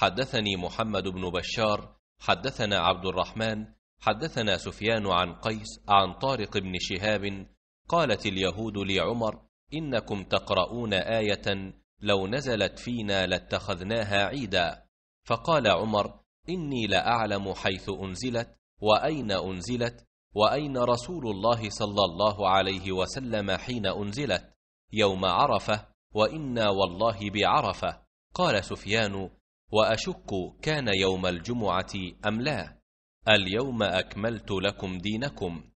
حدثني محمد بن بشار حدثنا عبد الرحمن حدثنا سفيان عن قيس عن طارق بن شهاب قالت اليهود لعمر إنكم تقرؤون آية لو نزلت فينا لاتخذناها عيدا فقال عمر إني لأعلم حيث أنزلت وأين أنزلت وأين رسول الله صلى الله عليه وسلم حين أنزلت يوم عرفة وإنا والله بعرفة قال سفيان وأشك كان يوم الجمعة أم لا اليوم أكملت لكم دينكم